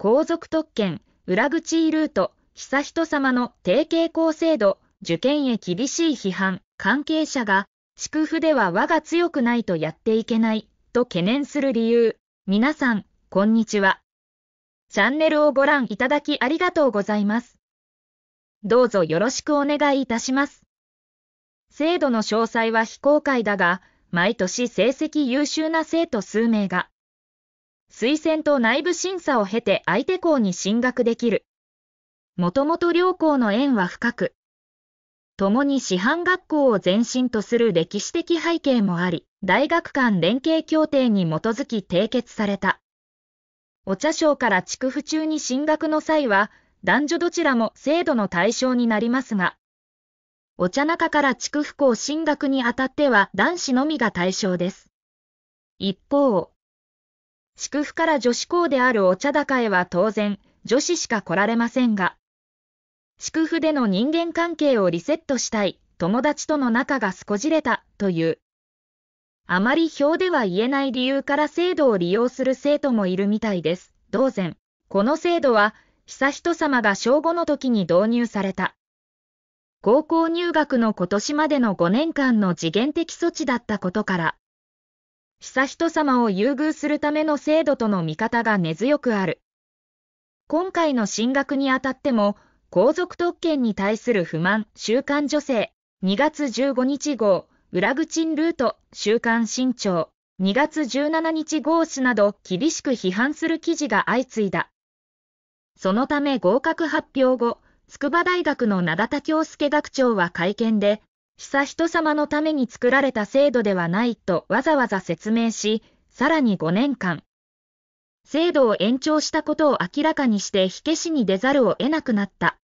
皇族特権、裏口ルート、悠仁さまの提携校制度、受験へ厳しい批判、関係者が、祝福では我が強くないとやっていけない、と懸念する理由。皆さん、こんにちは。チャンネルをご覧いただきありがとうございます。どうぞよろしくお願いいたします。制度の詳細は非公開だが、毎年成績優秀な生徒数名が、推薦と内部審査を経て相手校に進学できる。もともと両校の縁は深く、共に師範学校を前身とする歴史的背景もあり、大学間連携協定に基づき締結された。お茶商から築府中に進学の際は、男女どちらも制度の対象になりますが、お茶中から筑府校進学にあたっては男子のみが対象です。一方、祝福から女子校であるお茶高へは当然、女子しか来られませんが、祝福での人間関係をリセットしたい、友達との仲が少じれた、という、あまり表では言えない理由から制度を利用する生徒もいるみたいです。当然、この制度は、悠仁さまが小5の時に導入された。高校入学の今年までの5年間の次元的措置だったことから、悠仁さまを優遇するための制度との見方が根強くある。今回の進学にあたっても、皇族特権に対する不満、週刊女性、2月15日号、裏口ルート、週刊新潮、2月17日号誌など厳しく批判する記事が相次いだ。そのため合格発表後、筑波大学の灘田京介学長は会見で、悠仁さまのために作られた制度ではないとわざわざ説明し、さらに5年間、制度を延長したことを明らかにして火消しに出ざるを得なくなった。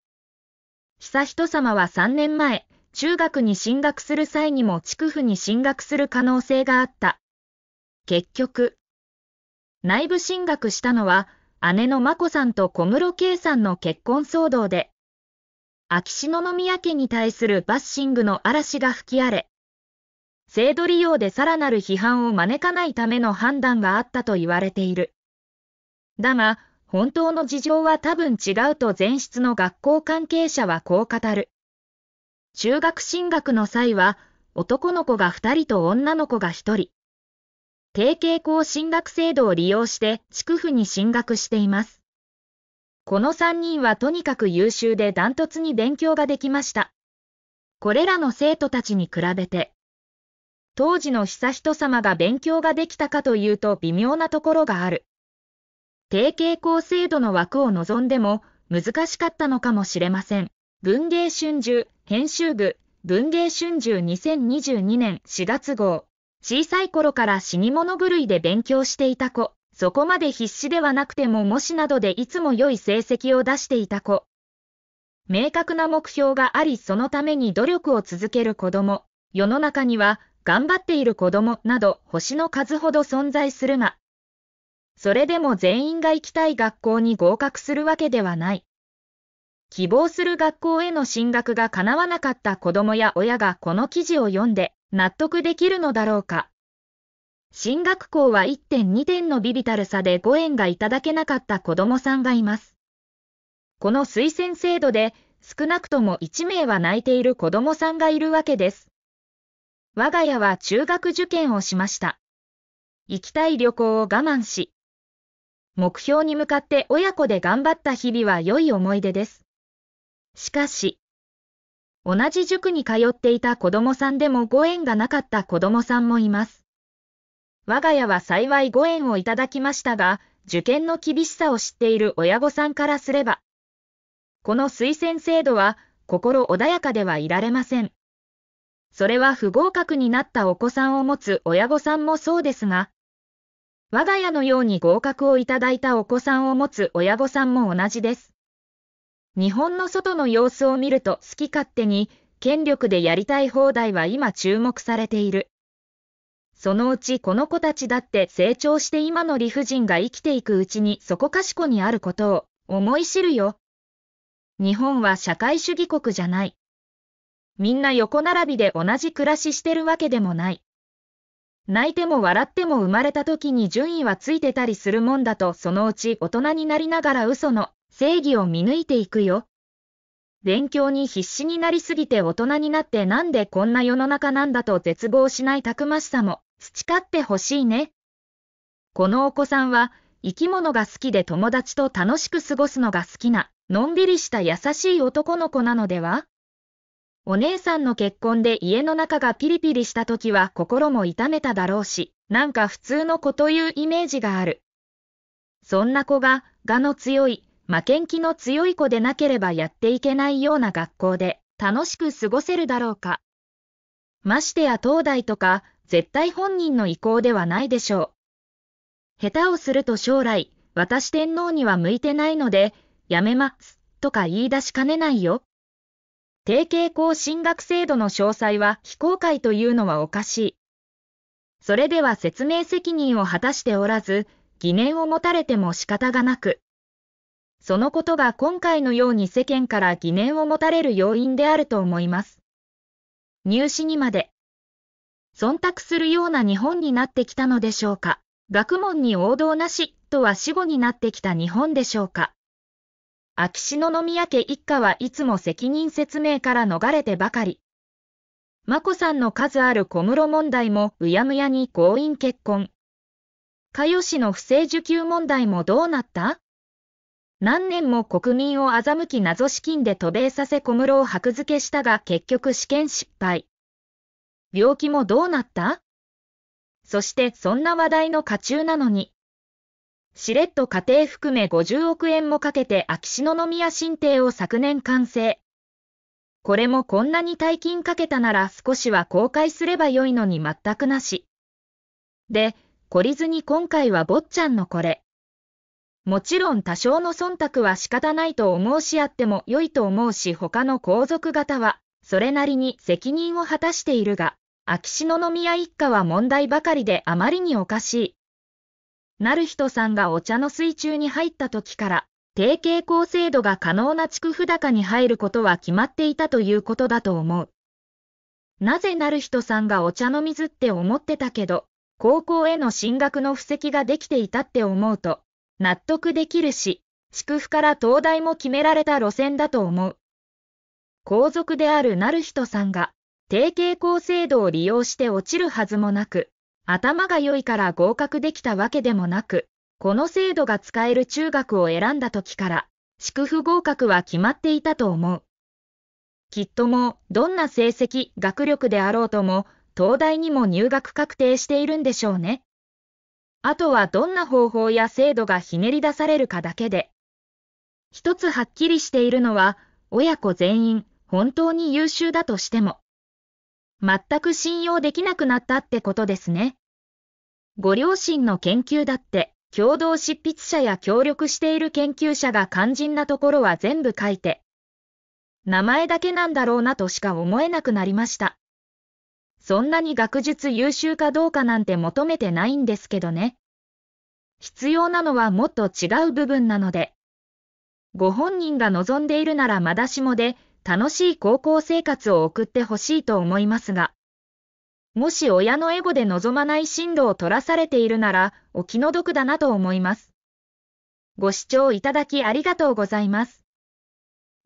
悠仁さまは3年前、中学に進学する際にも筑府に進学する可能性があった。結局、内部進学したのは、姉の眞子さんと小室圭さんの結婚騒動で、秋篠宮家に対するバッシングの嵐が吹き荒れ、制度利用でさらなる批判を招かないための判断があったと言われている。だが、本当の事情は多分違うと前室の学校関係者はこう語る。中学進学の際は、男の子が2人と女の子が1人。提携校進学制度を利用して、地区府に進学しています。この3人はとにかく優秀でダントツに勉強ができました。これらの生徒たちに比べて、当時の悠仁さまが勉強ができたかというと微妙なところがある。定型校制度の枠を望んでも難しかったのかもしれません。文芸春秋編集部文芸春秋2022年4月号小さい頃から死に物狂いで勉強していた子そこまで必死ではなくても模試などでいつも良い成績を出していた子。明確な目標がありそのために努力を続ける子供。世の中には頑張っている子供など星の数ほど存在するが、それでも全員が行きたい学校に合格するわけではない。希望する学校への進学が叶わなかった子供や親がこの記事を読んで納得できるのだろうか。進学校は1.2点のビビたるさでご縁がいただけなかった子供さんがいます。この推薦制度で少なくとも1名は泣いている子供さんがいるわけです。我が家は中学受験をしました。行きたい旅行を我慢し、目標に向かって親子で頑張った日々は良い思い出です。しかし、同じ塾に通っていた子供さんでもご縁がなかった子供さんもいます。我が家は幸いご縁をいただきましたが、受験の厳しさを知っている親御さんからすれば、この推薦制度は心穏やかではいられません。それは不合格になったお子さんを持つ親御さんもそうですが、我が家のように合格をいただいたお子さんを持つ親御さんも同じです。日本の外の様子を見ると好き勝手に、権力でやりたい放題は今注目されている。そのうちこの子たちだって成長して今の理不尽が生きていくうちにそこかしこにあることを思い知るよ。日本は社会主義国じゃない。みんな横並びで同じ暮らししてるわけでもない。泣いても笑っても生まれた時に順位はついてたりするもんだとそのうち大人になりながら嘘の正義を見抜いていくよ。勉強に必死になりすぎて大人になってなんでこんな世の中なんだと絶望しないたくましさも培ってほしいね。このお子さんは生き物が好きで友達と楽しく過ごすのが好きな、のんびりした優しい男の子なのではお姉さんの結婚で家の中がピリピリした時は心も痛めただろうし、なんか普通の子というイメージがある。そんな子が、我の強い、負けん気の強い子でなければやっていけないような学校で、楽しく過ごせるだろうか。ましてや東大とか、絶対本人の意向ではないでしょう。下手をすると将来、私天皇には向いてないので、やめます、とか言い出しかねないよ。定型校進学制度の詳細は非公開というのはおかしい。それでは説明責任を果たしておらず、疑念を持たれても仕方がなく。そのことが今回のように世間から疑念を持たれる要因であると思います。入試にまで忖度するような日本になってきたのでしょうか。学問に王道なしとは死後になってきた日本でしょうか。秋篠宮家一家はいつも責任説明から逃れてばかり。眞子さんの数ある小室問題もうやむやに強引結婚。かよしの不正受給問題もどうなった何年も国民を欺き謎資金で渡米させ小室を箔付けしたが結局試験失敗。病気もどうなったそしてそんな話題の家中なのに、しれっと家庭含め50億円もかけて秋篠宮新邸を昨年完成。これもこんなに大金かけたなら少しは公開すればよいのに全くなし。で、懲りずに今回は坊ちゃんのこれ。もちろん多少の忖度は仕方ないと思うしあっても良いと思うし他の皇族方は、それなりに責任を果たしているが。秋篠宮一家は問題ばかりであまりにおかしい。なる人さんがお茶の水中に入った時から、定型構制度が可能な築布高に入ることは決まっていたということだと思う。なぜなる人さんがお茶の水って思ってたけど、高校への進学の布石ができていたって思うと、納得できるし、築布から東大も決められた路線だと思う。皇族であるなる人さんが、定型校制度を利用して落ちるはずもなく、頭が良いから合格できたわけでもなく、この制度が使える中学を選んだ時から、祝福合格は決まっていたと思う。きっともう、どんな成績、学力であろうとも、東大にも入学確定しているんでしょうね。あとはどんな方法や制度がひねり出されるかだけで。一つはっきりしているのは、親子全員、本当に優秀だとしても、全く信用できなくなったってことですね。ご両親の研究だって、共同執筆者や協力している研究者が肝心なところは全部書いて、名前だけなんだろうなとしか思えなくなりました。そんなに学術優秀かどうかなんて求めてないんですけどね。必要なのはもっと違う部分なので。ご本人が望んでいるならまだしもで、楽しい高校生活を送ってほしいと思いますが、もし親のエゴで望まない進路を取らされているなら、お気の毒だなと思います。ご視聴いただきありがとうございます。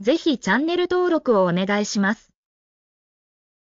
ぜひチャンネル登録をお願いします。